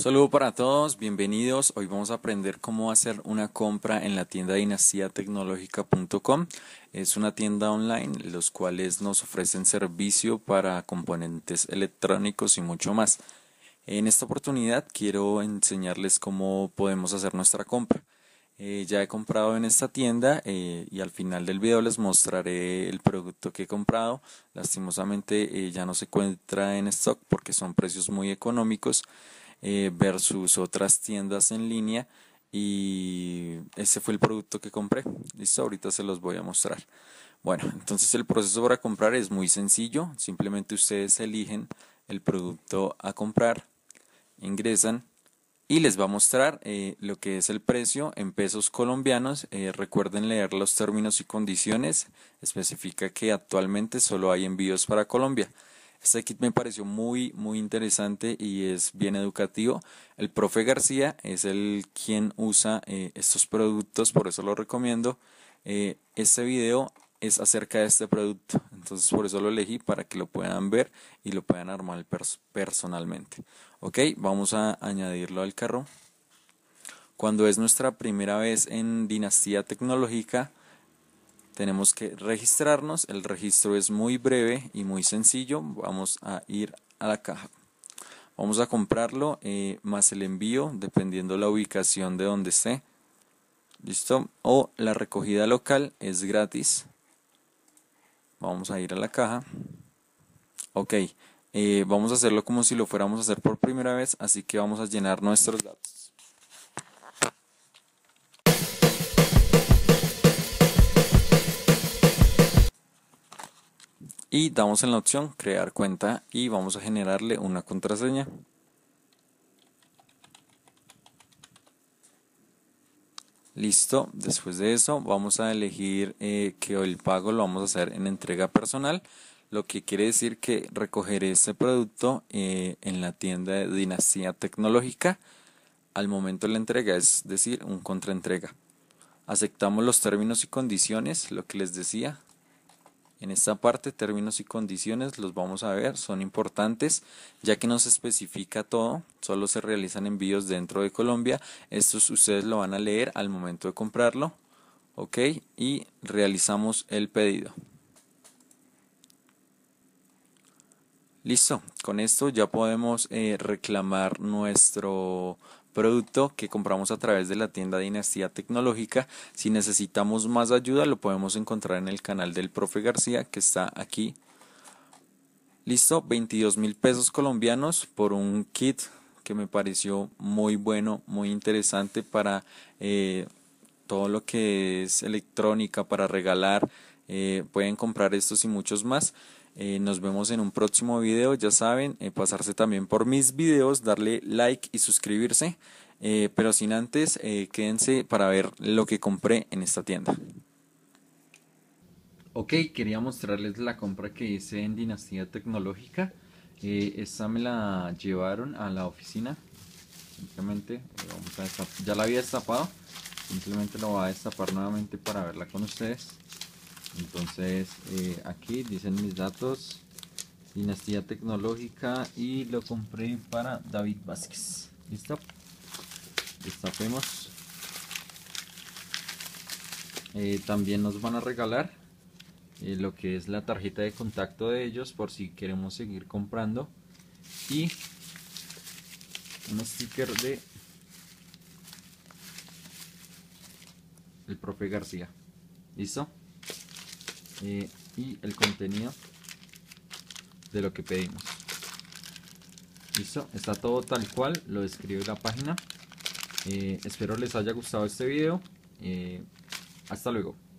Saludo para todos, bienvenidos. Hoy vamos a aprender cómo hacer una compra en la tienda dinastiatecnológica.com. Es una tienda online, los cuales nos ofrecen servicio para componentes electrónicos y mucho más. En esta oportunidad quiero enseñarles cómo podemos hacer nuestra compra. Eh, ya he comprado en esta tienda eh, y al final del video les mostraré el producto que he comprado. Lastimosamente eh, ya no se encuentra en stock porque son precios muy económicos eh, versus otras tiendas en línea y ese fue el producto que compré. Listo, ahorita se los voy a mostrar. Bueno, entonces el proceso para comprar es muy sencillo, simplemente ustedes eligen el producto a comprar, ingresan y les va a mostrar eh, lo que es el precio en pesos colombianos. Eh, recuerden leer los términos y condiciones. Especifica que actualmente solo hay envíos para Colombia. Este kit me pareció muy, muy interesante y es bien educativo. El profe García es el quien usa eh, estos productos, por eso lo recomiendo. Eh, este video es acerca de este producto, entonces por eso lo elegí para que lo puedan ver y lo puedan armar personalmente. Ok, vamos a añadirlo al carro. Cuando es nuestra primera vez en Dinastía Tecnológica, tenemos que registrarnos. El registro es muy breve y muy sencillo. Vamos a ir a la caja. Vamos a comprarlo eh, más el envío, dependiendo la ubicación de donde esté. ¿Listo? O la recogida local es gratis. Vamos a ir a la caja. Ok, eh, vamos a hacerlo como si lo fuéramos a hacer por primera vez, así que vamos a llenar nuestros datos. y damos en la opción crear cuenta y vamos a generarle una contraseña. Listo, después de eso vamos a elegir eh, que el pago lo vamos a hacer en entrega personal, lo que quiere decir que recogeré este producto eh, en la tienda de Dinastía Tecnológica al momento de la entrega, es decir, un contraentrega. Aceptamos los términos y condiciones, lo que les decía, en esta parte términos y condiciones los vamos a ver, son importantes ya que no se especifica todo, solo se realizan envíos dentro de Colombia, estos ustedes lo van a leer al momento de comprarlo, ok, y realizamos el pedido. Listo, con esto ya podemos eh, reclamar nuestro producto que compramos a través de la tienda Dinastía Tecnológica. Si necesitamos más ayuda, lo podemos encontrar en el canal del profe García, que está aquí. Listo, 22 mil pesos colombianos por un kit que me pareció muy bueno, muy interesante para eh, todo lo que es electrónica, para regalar. Eh, pueden comprar estos y muchos más. Eh, nos vemos en un próximo video. Ya saben, eh, pasarse también por mis videos, darle like y suscribirse. pero sin antes, quédense para ver lo que compré en esta tienda. Ok, quería mostrarles la compra que hice en Dinastía Tecnológica. esta me la llevaron a la oficina. Simplemente, ya la había destapado. Simplemente lo voy a destapar nuevamente para verla con ustedes. Entonces, eh, aquí dicen mis datos, Dinastía Tecnológica y lo compré para David Vázquez. ¿Listo? Destapemos. Eh, también nos van a regalar eh, lo que es la tarjeta de contacto de ellos por si queremos seguir comprando. Y un sticker de el profe García. ¿Listo? Eh, y el contenido de lo que pedimos. Listo, está todo tal cual, lo describe la página. Eh, espero les haya gustado este video. Eh, hasta luego.